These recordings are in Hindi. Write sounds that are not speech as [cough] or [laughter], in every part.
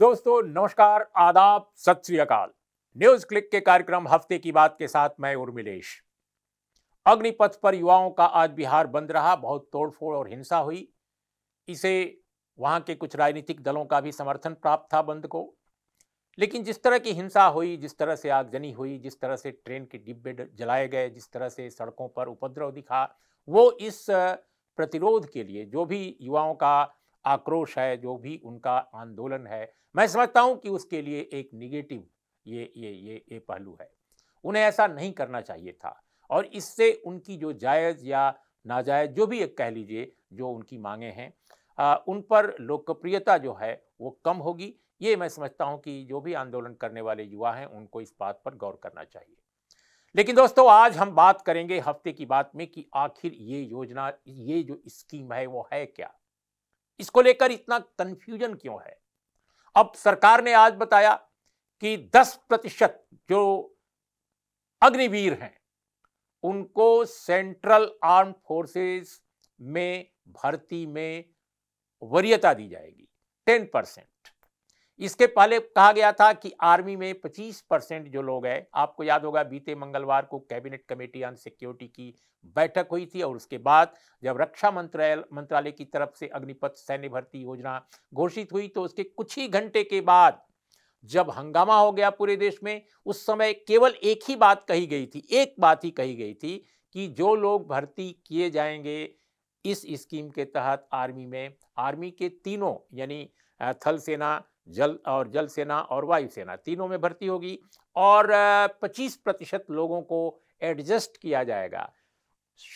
दोस्तों नमस्कार आदाब सत श्रीकाल अकाल न्यूज क्लिक के कार्यक्रम हफ्ते की बात के साथ मैं उर्मिलेश अग्निपथ पर युवाओं का आज बिहार बंद रहा बहुत तोड़फोड़ और हिंसा हुई इसे वहां के कुछ राजनीतिक दलों का भी समर्थन प्राप्त था बंद को लेकिन जिस तरह की हिंसा हुई जिस तरह से आगजनी हुई जिस तरह से ट्रेन के डिब्बे जलाए गए जिस तरह से सड़कों पर उपद्रव दिखा वो इस प्रतिरोध के लिए जो भी युवाओं का आक्रोश है जो भी उनका आंदोलन है मैं समझता हूँ कि उसके लिए एक निगेटिव ये ये ये ये पहलू है उन्हें ऐसा नहीं करना चाहिए था और इससे उनकी जो जायज़ या नाजायज़ जो भी एक कह लीजिए जो उनकी मांगे हैं आ, उन पर लोकप्रियता जो है वो कम होगी ये मैं समझता हूँ कि जो भी आंदोलन करने वाले युवा हैं उनको इस बात पर गौर करना चाहिए लेकिन दोस्तों आज हम बात करेंगे हफ्ते की बात में कि आखिर ये योजना ये जो स्कीम है वो है क्या इसको लेकर इतना कंफ्यूजन क्यों है अब सरकार ने आज बताया कि 10 प्रतिशत जो अग्निवीर हैं उनको सेंट्रल आर्म फोर्सेस में भर्ती में वरीयता दी जाएगी टेन परसेंट इसके पहले कहा गया था कि आर्मी में 25 परसेंट जो लोग हैं आपको याद होगा बीते मंगलवार को कैबिनेट कमेटी ऑन सिक्योरिटी की बैठक हुई थी और उसके बाद जब रक्षा मंत्रालय मंत्रालय की तरफ से अग्निपथ सैन्य भर्ती योजना घोषित हुई तो उसके कुछ ही घंटे के बाद जब हंगामा हो गया पूरे देश में उस समय केवल एक ही बात कही गई थी एक बात ही कही गई थी कि जो लोग भर्ती किए जाएंगे इस स्कीम के तहत आर्मी में आर्मी के तीनों यानी थल सेना जल और जल सेना और वायु सेना तीनों में भर्ती होगी और 25 प्रतिशत लोगों को एडजस्ट किया जाएगा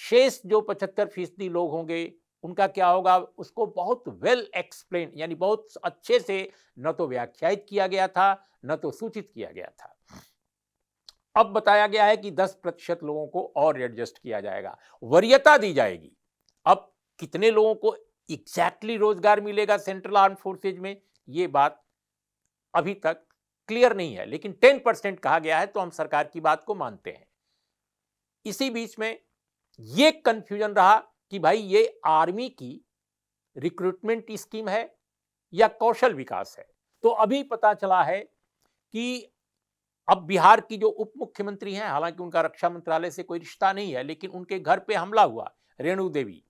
शेष जो पचहत्तर फीसदी लोग होंगे उनका क्या होगा उसको बहुत वेल एक्सप्लेन यानी बहुत अच्छे से न तो व्याख्यात किया गया था न तो सूचित किया गया था अब बताया गया है कि 10 प्रतिशत लोगों को और एडजस्ट किया जाएगा वरीयता दी जाएगी अब कितने लोगों को एग्जैक्टली exactly रोजगार मिलेगा सेंट्रल आर्म फोर्सेज में ये बात अभी तक क्लियर नहीं है लेकिन टेन परसेंट कहा गया है तो हम सरकार की बात को मानते हैं इसी बीच में ये कंफ्यूजन रहा कि भाई ये आर्मी की रिक्रूटमेंट स्कीम है या कौशल विकास है तो अभी पता चला है कि अब बिहार की जो उप मुख्यमंत्री हैं हालांकि उनका रक्षा मंत्रालय से कोई रिश्ता नहीं है लेकिन उनके घर पे हमला हुआ रेणु देवी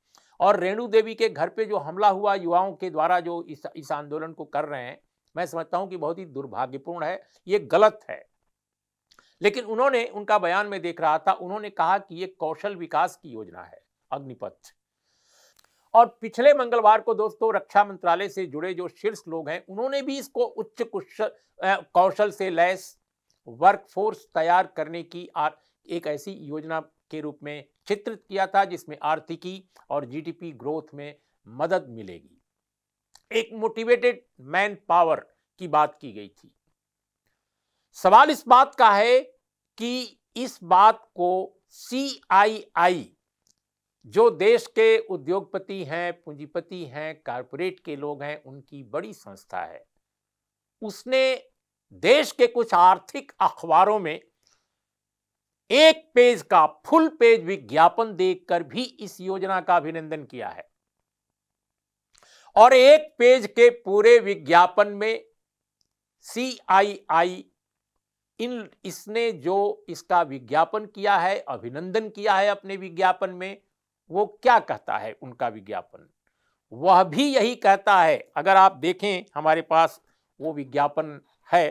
और रेणु देवी के घर पे जो हमला हुआ युवाओं के द्वारा जो इस इस आंदोलन को कर रहे हैं मैं समझता हूं कि बहुत ही दुर्भाग्यपूर्ण है ये गलत है लेकिन उन्होंने उनका बयान में देख रहा था उन्होंने कहा कि ये कौशल विकास की योजना है अग्निपथ और पिछले मंगलवार को दोस्तों रक्षा मंत्रालय से जुड़े जो शीर्ष लोग हैं उन्होंने भी इसको उच्च कुशल कौशल से लैस वर्कफोर्स तैयार करने की आर, एक ऐसी योजना के रूप में चित्रित किया था जिसमें आर्थिकी और जीडीपी ग्रोथ में मदद मिलेगी एक मोटिवेटेड मैन पावर की बात की गई थी सवाल इस बात का है कि इस बात को सी जो देश के उद्योगपति हैं पूंजीपति हैं कारपोरेट के लोग हैं उनकी बड़ी संस्था है उसने देश के कुछ आर्थिक अखबारों में एक पेज का फुल पेज विज्ञापन देकर भी इस योजना का अभिनंदन किया है और एक पेज के पूरे विज्ञापन में सी आई आई इन इसने जो इसका विज्ञापन किया है अभिनंदन किया है अपने विज्ञापन में वो क्या कहता है उनका विज्ञापन वह भी यही कहता है अगर आप देखें हमारे पास वो विज्ञापन है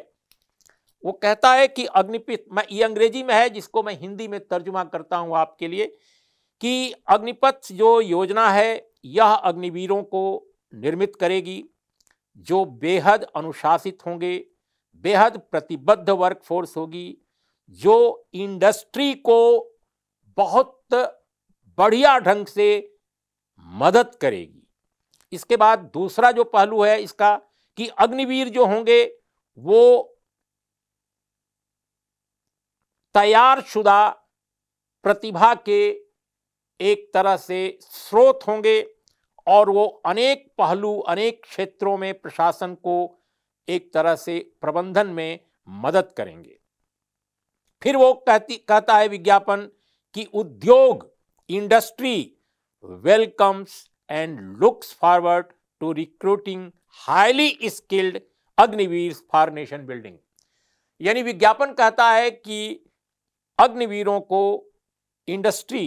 वो कहता है कि अग्निपथ मैं ये अंग्रेजी में है जिसको मैं हिंदी में तर्जुमा करता हूं आपके लिए कि अग्निपथ जो योजना है यह अग्निवीरों को निर्मित करेगी जो बेहद अनुशासित होंगे बेहद प्रतिबद्ध वर्कफोर्स होगी जो इंडस्ट्री को बहुत बढ़िया ढंग से मदद करेगी इसके बाद दूसरा जो पहलू है इसका कि अग्निवीर जो होंगे वो तैयार शुदा प्रतिभा के एक तरह से स्रोत होंगे और वो अनेक पहलू अनेक क्षेत्रों में प्रशासन को एक तरह से प्रबंधन में मदद करेंगे फिर वो कहती कहता है विज्ञापन कि उद्योग industry welcomes and looks forward to recruiting highly skilled Agniveer for nation building यानी विज्ञापन कहता है कि अग्निवीरों को इंडस्ट्री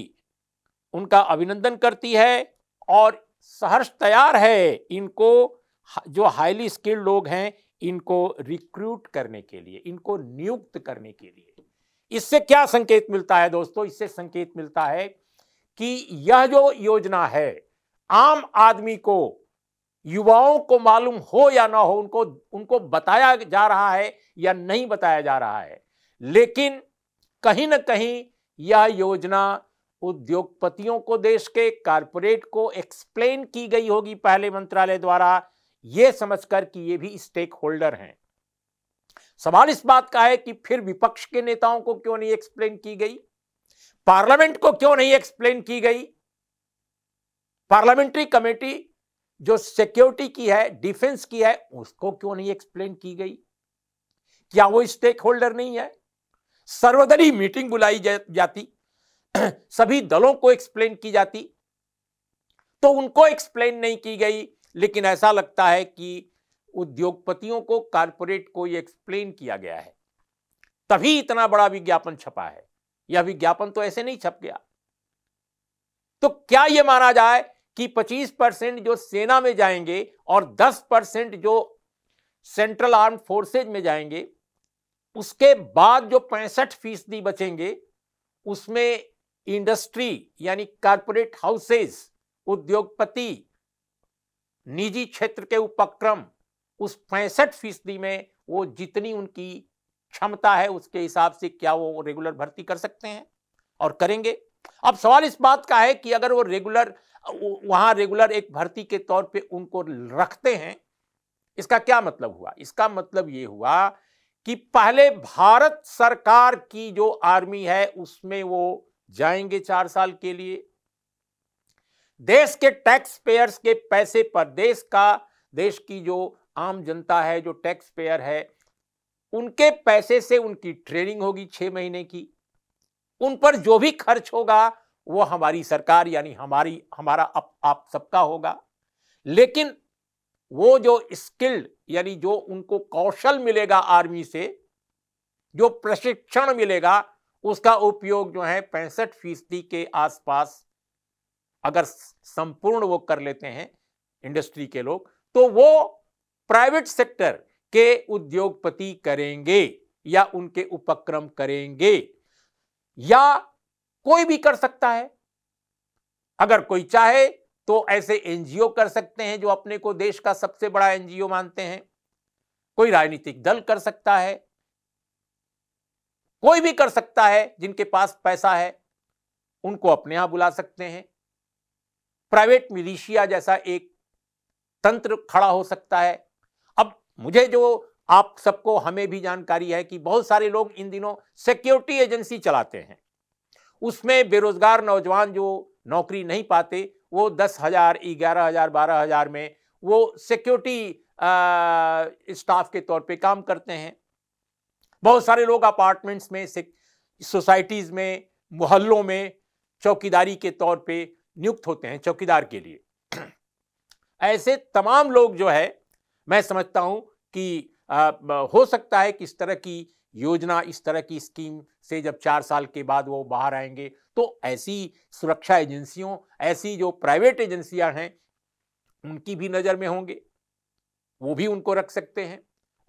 उनका अभिनंदन करती है और सहर्ष तैयार है इनको जो हाईली स्किल्ड लोग हैं इनको रिक्रूट करने के लिए इनको नियुक्त करने के लिए इससे क्या संकेत मिलता है दोस्तों इससे संकेत मिलता है कि यह जो योजना है आम आदमी को युवाओं को मालूम हो या ना हो उनको उनको बताया जा रहा है या नहीं बताया जा रहा है लेकिन कहीं ना कहीं यह योजना उद्योगपतियों को देश के कारपोरेट को एक्सप्लेन की गई होगी पहले मंत्रालय द्वारा ये समझकर कि ये भी स्टेक होल्डर हैं सवाल इस बात का है कि फिर विपक्ष के नेताओं को क्यों नहीं एक्सप्लेन की गई पार्लियामेंट को क्यों नहीं एक्सप्लेन की गई पार्लियामेंट्री कमेटी जो सिक्योरिटी की है डिफेंस की है उसको क्यों नहीं एक्सप्लेन की गई क्या वो स्टेक होल्डर नहीं है सर्वदलीय मीटिंग बुलाई जाती [clears throat] सभी दलों को एक्सप्लेन की जाती तो उनको एक्सप्लेन नहीं की गई लेकिन ऐसा लगता है कि उद्योगपतियों को कारपोरेट को यह एक्सप्लेन किया गया है तभी इतना बड़ा विज्ञापन छपा है यह विज्ञापन तो ऐसे नहीं छप गया तो क्या यह माना जाए कि 25 परसेंट जो सेना में जाएंगे और 10 परसेंट जो सेंट्रल आर्म फोर्सेज में जाएंगे उसके बाद जो पैंसठ फीसदी बचेंगे उसमें इंडस्ट्री यानी कारपोरेट हाउसेज उद्योगपति निजी क्षेत्र के उपक्रम उस पैंसठ फीसदी में वो जितनी उनकी क्षमता है उसके हिसाब से क्या वो रेगुलर भर्ती कर सकते हैं और करेंगे अब सवाल इस बात का है कि अगर वो रेगुलर वहां रेगुलर एक भर्ती के तौर पे उनको रखते हैं इसका क्या मतलब हुआ इसका मतलब ये हुआ कि पहले भारत सरकार की जो आर्मी है उसमें वो जाएंगे चार साल के लिए देश के टैक्स पेयर्स के पैसे पर देश का देश की जो आम जनता है जो टैक्स पेयर है उनके पैसे से उनकी ट्रेनिंग होगी छह महीने की उन पर जो भी खर्च होगा वो हमारी सरकार यानी हमारी हमारा आप, आप सबका होगा लेकिन वो जो स्किल्ड यानी जो उनको कौशल मिलेगा आर्मी से जो प्रशिक्षण मिलेगा उसका उपयोग जो है पैंसठ फीसदी के आसपास अगर संपूर्ण वो कर लेते हैं इंडस्ट्री के लोग तो वो प्राइवेट सेक्टर के उद्योगपति करेंगे या उनके उपक्रम करेंगे या कोई भी कर सकता है अगर कोई चाहे तो ऐसे एनजीओ कर सकते हैं जो अपने को देश का सबसे बड़ा एनजीओ मानते हैं कोई राजनीतिक दल कर सकता है कोई भी कर सकता है जिनके पास पैसा है उनको अपने यहां बुला सकते हैं प्राइवेट मिलिशिया जैसा एक तंत्र खड़ा हो सकता है अब मुझे जो आप सबको हमें भी जानकारी है कि बहुत सारे लोग इन दिनों सिक्योरिटी एजेंसी चलाते हैं उसमें बेरोजगार नौजवान जो नौकरी नहीं पाते वो दस हजार ग्यारह हजार बारह हजार में वो सिक्योरिटी स्टाफ के तौर पे काम करते हैं बहुत सारे लोग अपार्टमेंट्स में सोसाइटीज़ में मोहल्लों में चौकीदारी के तौर पे नियुक्त होते हैं चौकीदार के लिए ऐसे तमाम लोग जो है मैं समझता हूं कि आ, हो सकता है कि इस तरह की योजना इस तरह की स्कीम से जब चार साल के बाद वो बाहर आएंगे तो ऐसी सुरक्षा एजेंसियों ऐसी जो प्राइवेट एजेंसियां हैं उनकी भी नज़र में होंगे वो भी उनको रख सकते हैं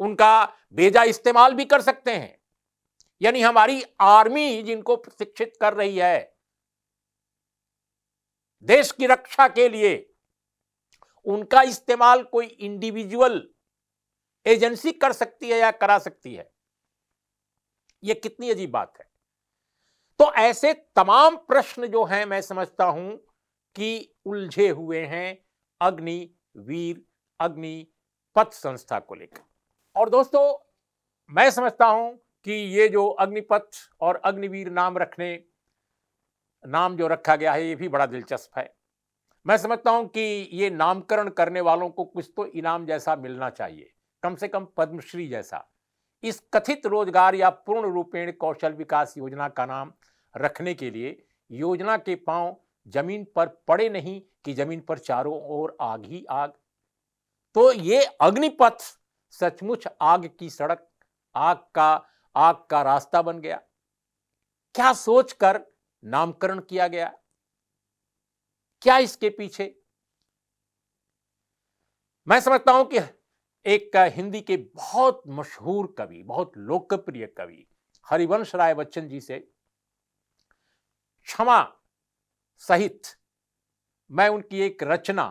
उनका बेजा इस्तेमाल भी कर सकते हैं यानी हमारी आर्मी जिनको शिक्षित कर रही है देश की रक्षा के लिए उनका इस्तेमाल कोई इंडिविजुअल एजेंसी कर सकती है या करा सकती है यह कितनी अजीब बात है तो ऐसे तमाम प्रश्न जो हैं मैं समझता हूं कि उलझे हुए हैं अग्नि वीर अग्नि पथ संस्था को लेकर और दोस्तों मैं समझता हूं कि ये जो अग्निपथ और अग्निवीर नाम रखने नाम जो रखा गया है ये भी बड़ा दिलचस्प है मैं समझता हूं कि ये नामकरण करने वालों को कुछ तो इनाम जैसा मिलना चाहिए कम से कम पद्मश्री जैसा इस कथित रोजगार या पूर्ण रूपेण कौशल विकास योजना का नाम रखने के लिए योजना के पांव जमीन पर पड़े नहीं कि जमीन पर चारों ओर आग ही आग तो ये अग्निपथ सचमुच आग की सड़क आग का आग का रास्ता बन गया क्या सोचकर नामकरण किया गया क्या इसके पीछे मैं समझता हूं कि एक हिंदी के बहुत मशहूर कवि बहुत लोकप्रिय कवि हरिवंश राय बच्चन जी से क्षमा सहित मैं उनकी एक रचना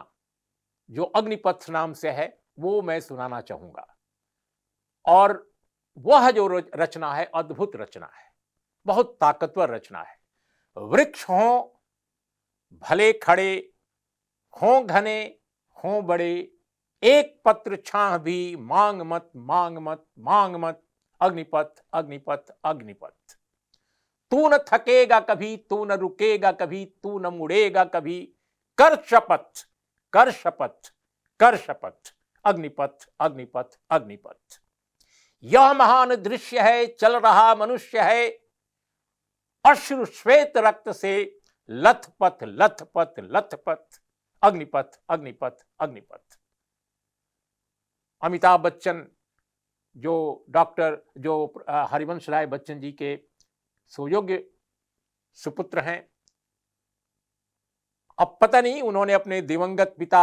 जो अग्निपथ नाम से है वो मैं सुनाना चाहूंगा और वह जो रचना है अद्भुत रचना है बहुत ताकतवर रचना है वृक्ष हो भले खड़े हो घने हो बड़े एक पत्र छाह भी मांग मत मांग मत मांग मत अग्निपथ अग्निपथ अग्निपथ तू न थकेगा कभी तू न रुकेगा कभी तू न मुड़ेगा कभी कर शपथ कर शपथ कर शपथ अग्निपथ अग्निपथ अग्निपथ यह महान दृश्य है चल रहा मनुष्य है अश्रु श्वेत रक्त से लथपथ लथपथ लथपथ अग्निपथ अग्निपथ अग्निपथ अमिताभ बच्चन जो डॉक्टर जो हरिवंश राय बच्चन जी के सुयोग्य सुपुत्र हैं अब पता नहीं उन्होंने अपने दिवंगत पिता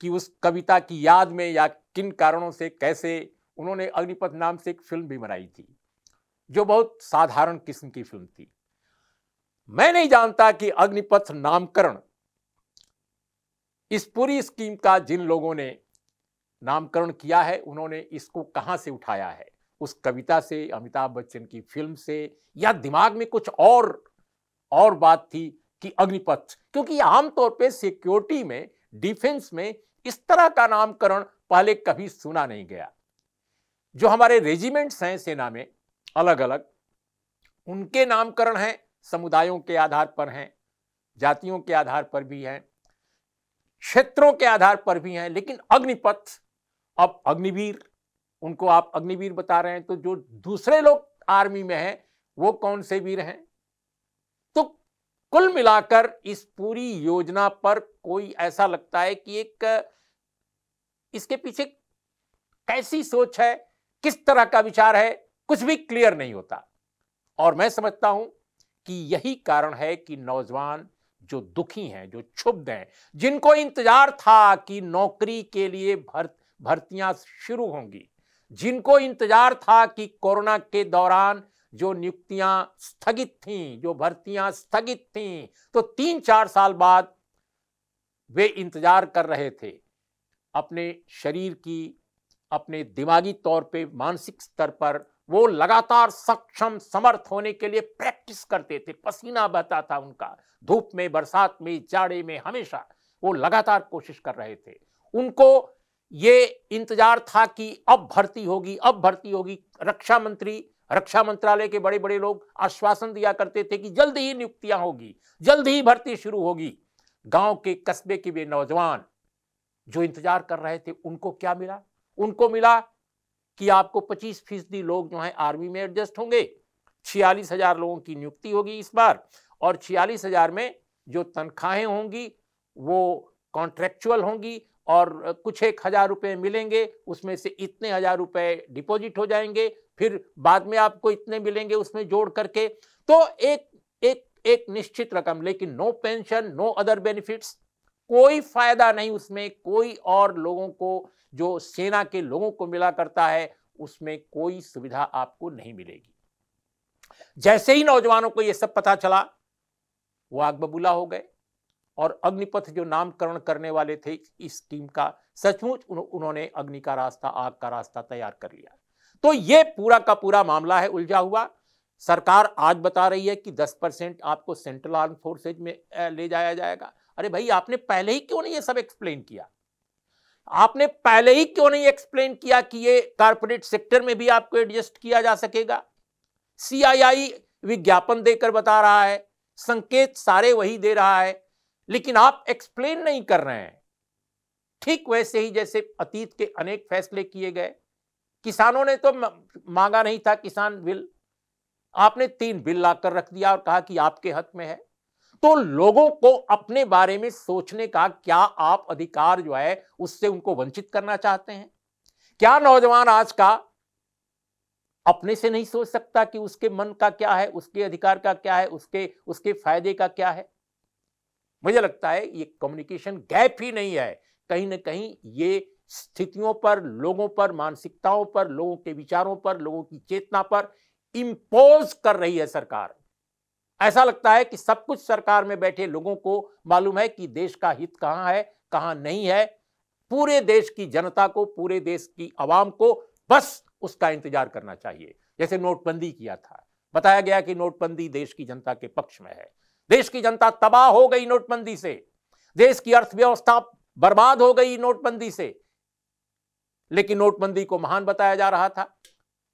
कि उस कविता की याद में या किन कारणों से कैसे उन्होंने अग्निपथ नाम से एक फिल्म भी बनाई थी जो बहुत साधारण किस्म की फिल्म थी मैं नहीं जानता कि अग्निपथ नामकरण इस पूरी स्कीम का जिन लोगों ने नामकरण किया है उन्होंने इसको कहां से उठाया है उस कविता से अमिताभ बच्चन की फिल्म से या दिमाग में कुछ और और बात थी कि अग्निपथ क्योंकि आमतौर पे सिक्योरिटी में डिफेंस में इस तरह का नामकरण पहले कभी सुना नहीं गया जो हमारे रेजिमेंट्स हैं सेना में अलग अलग उनके नामकरण हैं समुदायों के आधार पर हैं जातियों के आधार पर भी हैं क्षेत्रों के आधार पर भी हैं लेकिन अग्निपथ अब अग्निवीर उनको आप अग्निवीर बता रहे हैं तो जो दूसरे लोग आर्मी में हैं वो कौन से वीर हैं कुल मिलाकर इस पूरी योजना पर कोई ऐसा लगता है कि एक इसके पीछे कैसी सोच है किस तरह का विचार है कुछ भी क्लियर नहीं होता और मैं समझता हूं कि यही कारण है कि नौजवान जो दुखी हैं जो क्षुब्ध हैं जिनको इंतजार था कि नौकरी के लिए भर भर्तियां शुरू होंगी जिनको इंतजार था कि कोरोना के दौरान जो नियुक्तियां स्थगित थी जो भर्तियां स्थगित थी तो तीन चार साल बाद वे इंतजार कर रहे थे अपने शरीर की अपने दिमागी तौर पे मानसिक स्तर पर वो लगातार सक्षम समर्थ होने के लिए प्रैक्टिस करते थे पसीना बहता था उनका धूप में बरसात में जाड़े में हमेशा वो लगातार कोशिश कर रहे थे उनको ये इंतजार था कि अब भर्ती होगी अब भर्ती होगी रक्षा मंत्री रक्षा मंत्रालय के बड़े बड़े लोग आश्वासन दिया करते थे कि जल्द ही नियुक्तियां होगी जल्द ही भर्ती शुरू होगी गांव के कस्बे के वे नौजवान जो इंतजार कर रहे थे उनको क्या मिला उनको मिला कि आपको पच्चीस फीसदी लोग जो है आर्मी में एडजस्ट होंगे छियालीस हजार लोगों की नियुक्ति होगी इस बार और छियालीस हजार में जो तनख्वाहें होंगी वो कॉन्ट्रेक्चुअल होंगी और कुछ एक हज़ार रुपये मिलेंगे उसमें से इतने हज़ार रुपए डिपॉजिट हो जाएंगे फिर बाद में आपको इतने मिलेंगे उसमें जोड़ करके तो एक एक एक निश्चित रकम लेकिन no pension no other benefits कोई फायदा नहीं उसमें कोई और लोगों को जो सेना के लोगों को मिला करता है उसमें कोई सुविधा आपको नहीं मिलेगी जैसे ही नौजवानों को यह सब पता चला वो आग बबूला हो गए और अग्निपथ जो नामकरण करने वाले थे इस टीम का सचमुच उन्होंने अग्नि का रास्ता आग का रास्ता तैयार कर लिया तो ये पूरा का पूरा मामला है उलझा हुआ सरकार आज बता रही है कि 10 परसेंट आपको सेंट्रल आर्म फोर्सेज में ले जाया जाएगा अरे भाई आपने पहले ही क्यों नहीं ये सब एक्सप्लेन किया आपने पहले ही क्यों नहीं एक्सप्लेन किया कि ये कारपोरेट सेक्टर में भी आपको एडजस्ट किया जा सकेगा सीआईआई विज्ञापन देकर बता रहा है संकेत सारे वही दे रहा है लेकिन आप एक्सप्लेन नहीं कर रहे हैं ठीक वैसे ही जैसे अतीत के अनेक फैसले किए गए किसानों ने तो मांगा नहीं था किसान बिल आपने तीन बिल लाकर रख दिया और कहा कि आपके हक में है तो लोगों को अपने बारे में सोचने का क्या आप अधिकार जो है उससे उनको वंचित करना चाहते हैं क्या नौजवान आज का अपने से नहीं सोच सकता कि उसके मन का क्या है उसके अधिकार का क्या है उसके उसके फायदे का क्या है मुझे लगता है ये कम्युनिकेशन गैप ही नहीं है कहीं ना कहीं ये स्थितियों पर लोगों पर मानसिकताओं पर लोगों के विचारों पर लोगों की चेतना पर इंपोज कर रही है सरकार ऐसा लगता है कि सब कुछ सरकार में बैठे लोगों को मालूम है कि देश का हित कहां है कहां नहीं है पूरे देश की जनता को पूरे देश की आवाम को बस उसका इंतजार करना चाहिए जैसे नोटबंदी किया था बताया गया कि नोटबंदी देश की जनता के पक्ष में है देश की जनता तबाह हो गई नोटबंदी से देश की अर्थव्यवस्था बर्बाद हो गई नोटबंदी से लेकिन नोटबंदी को महान बताया जा रहा था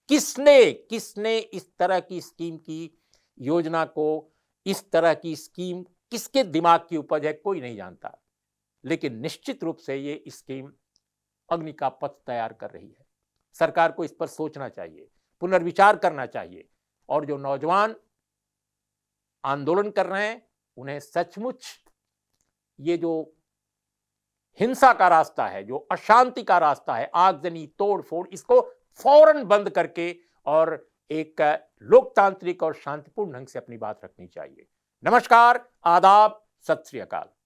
किसने किसने इस तरह की स्कीम की योजना को इस तरह की स्कीम किसके दिमाग की उपज है कोई नहीं जानता लेकिन निश्चित रूप से ये स्कीम अग्नि का पथ तैयार कर रही है सरकार को इस पर सोचना चाहिए पुनर्विचार करना चाहिए और जो नौजवान आंदोलन कर रहे हैं उन्हें सचमुच ये जो हिंसा का रास्ता है जो अशांति का रास्ता है आगजनी तोड़फोड़ इसको फौरन बंद करके और एक लोकतांत्रिक और शांतिपूर्ण ढंग से अपनी बात रखनी चाहिए नमस्कार आदाब सत श्री अकाल